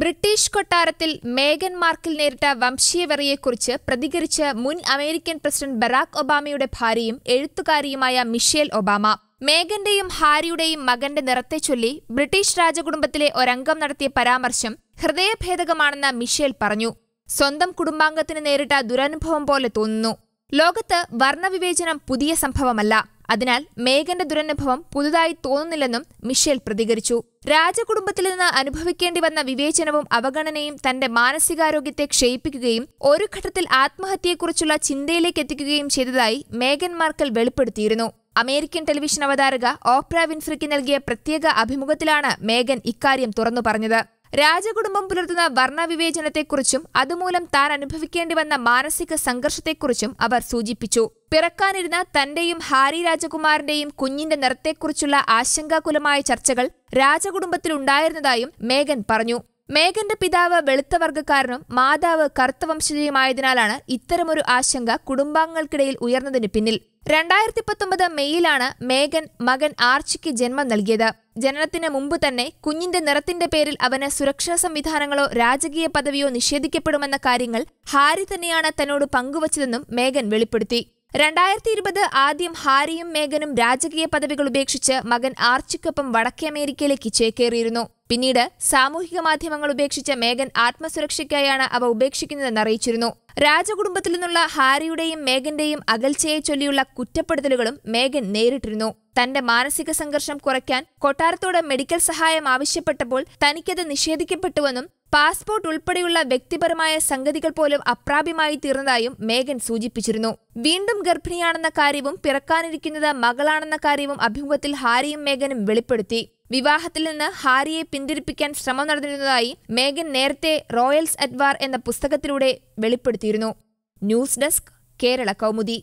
British കൊട്ടാരത്തിൽ മേഗൻ മാർക്കിൽ നേരിട്ട വംശീയവെറിയെക്കുറിച്ച് പ്രതികരിച്ച് മുൻ അമേരിക്കൻ പ്രസിഡന്റ് ബറാക് ഒബാമയുടെ ഭാര്യയും എഴുത്തുകാരിയുമായ മിഷേൽ ഒബാമ മേഗന്റെയും ഹാരിയുടെയും മകന്റെ നിറത്തെ ചൊല്ലി ബ്രിട്ടീഷ് രാജകുടുംബത്തിലെ ഒരംഗം നടത്തിയ പരാമർശം ഹൃദയഭേദകമാണെന്ന് മിഷേൽ പറഞ്ഞു സ്വന്തം കുടുംബാംഗത്തിന് നേരിട്ട ദുരനുഭവം പോലെ തോന്നുന്നു ലോകത്ത് വർണ്ണവിവേചനം പുതിയ സംഭവമല്ല അതിനാൽ മേഗന്റെ ദുരനുഭവം പുതുതായി തോന്നുന്നില്ലെന്നും മിഷേൽ പ്രതികരിച്ചു രാജകുടുംബത്തിൽ നിന്ന് അനുഭവിക്കേണ്ടി വന്ന വിവേചനവും അവഗണനയും തന്റെ മാനസികാരോഗ്യത്തെ ക്ഷയിപ്പിക്കുകയും ഒരു ഘട്ടത്തിൽ ആത്മഹത്യയെക്കുറിച്ചുള്ള ചിന്തയിലേക്ക് എത്തിക്കുകയും ചെയ്തതായി മേഗൻ മാർക്കൽ വെളിപ്പെടുത്തിയിരുന്നു അമേരിക്കൻ ടെലിവിഷൻ അവതാരക ഓപ്ര വിൻഫ്രിക്ക് നൽകിയ പ്രത്യേക അഭിമുഖത്തിലാണ് മേഗൻ ഇക്കാര്യം തുറന്നു പറഞ്ഞത് രാജകുടുംബം പുലർത്തുന്ന വർണ്ണവിവേചനത്തെക്കുറിച്ചും അതുമൂലം താൻ അനുഭവിക്കേണ്ടി വന്ന മാനസിക സംഘർഷത്തെക്കുറിച്ചും അവർ സൂചിപ്പിച്ചു പിറക്കാനിരുന്ന തന്റെയും ഹാരി രാജകുമാരന്റെയും കുഞ്ഞിന്റെ നിറത്തെക്കുറിച്ചുള്ള ആശങ്കാകുലമായ ചർച്ചകൾ രാജകുടുംബത്തിലുണ്ടായിരുന്നതായും മേഗൻ പറഞ്ഞു മേഗന്റെ പിതാവ് വെളുത്ത മാതാവ് കറുത്ത വംശജയുമായതിനാലാണ് ഇത്തരമൊരു ആശങ്ക കുടുംബാംഗങ്ങൾക്കിടയിൽ ഉയർന്നതിന് പിന്നിൽ രണ്ടായിരത്തി പത്തൊമ്പത് മെയ്യിലാണ് മേഗൻ മകൻ ആർച്ചിക്ക് ജന്മം നൽകിയത് ജനനത്തിന് മുമ്പ് തന്നെ കുഞ്ഞിന്റെ നിറത്തിന്റെ പേരിൽ അവന് സുരക്ഷാ സംവിധാനങ്ങളോ രാജകീയ പദവിയോ നിഷേധിക്കപ്പെടുമെന്ന കാര്യങ്ങൾ ഹാരി തന്നെയാണ് തന്നോട് പങ്കുവച്ചതെന്നും മേഗൻ വെളിപ്പെടുത്തി രണ്ടായിരത്തി ഇരുപത് ആദ്യം ഹാരിയും മേഗനും രാജകീയ പദവികൾ ഉപേക്ഷിച്ച് മകൻ ആർച്ചിക്കൊപ്പം വടക്കേ അമേരിക്കയിലേക്ക് ചേക്കേറിയിരുന്നു പിന്നീട് സാമൂഹിക മാധ്യമങ്ങൾ ഉപേക്ഷിച്ച മേഗൻ ആത്മസുരക്ഷയ്ക്കായാണ് അവ ഉപേക്ഷിക്കുന്നതെന്ന് അറിയിച്ചിരുന്നു രാജകുടുംബത്തിൽ നിന്നുള്ള ഹാരിയുടെയും മേഗന്റെയും അകൽച്ചയെ ചൊല്ലിയുള്ള കുറ്റപ്പെടുത്തലുകളും മേഗൻ നേരിട്ടിരുന്നു തന്റെ മാനസിക സംഘർഷം കുറയ്ക്കാൻ കൊട്ടാരത്തോട് മെഡിക്കൽ സഹായം ആവശ്യപ്പെട്ടപ്പോൾ തനിക്കത് നിഷേധിക്കപ്പെട്ടുവെന്നും പാസ്പോർട്ട് ഉൾപ്പെടെയുള്ള വ്യക്തിപരമായ സംഗതികൾ പോലും അപ്രാപ്യമായി തീർന്നതായും മേഗൻ സൂചിപ്പിച്ചിരുന്നു വീണ്ടും ഗർഭിണിയാണെന്ന കാര്യവും പിറക്കാനിരിക്കുന്നത് മകളാണെന്ന കാര്യവും അഭിമുഖത്തിൽ ഹാരിയും മേഗനും വെളിപ്പെടുത്തി വിവാഹത്തിൽ നിന്ന് ഹാരിയെ പിന്തിരിപ്പിക്കാൻ ശ്രമം നടന്നിരുന്നതായി മേഗൻ നേരത്തെ റോയൽസ് അറ്റ്വാർ എന്ന പുസ്തകത്തിലൂടെ വെളിപ്പെടുത്തിയിരുന്നു ന്യൂസ് ഡെസ്ക് കേരള കൗമുദി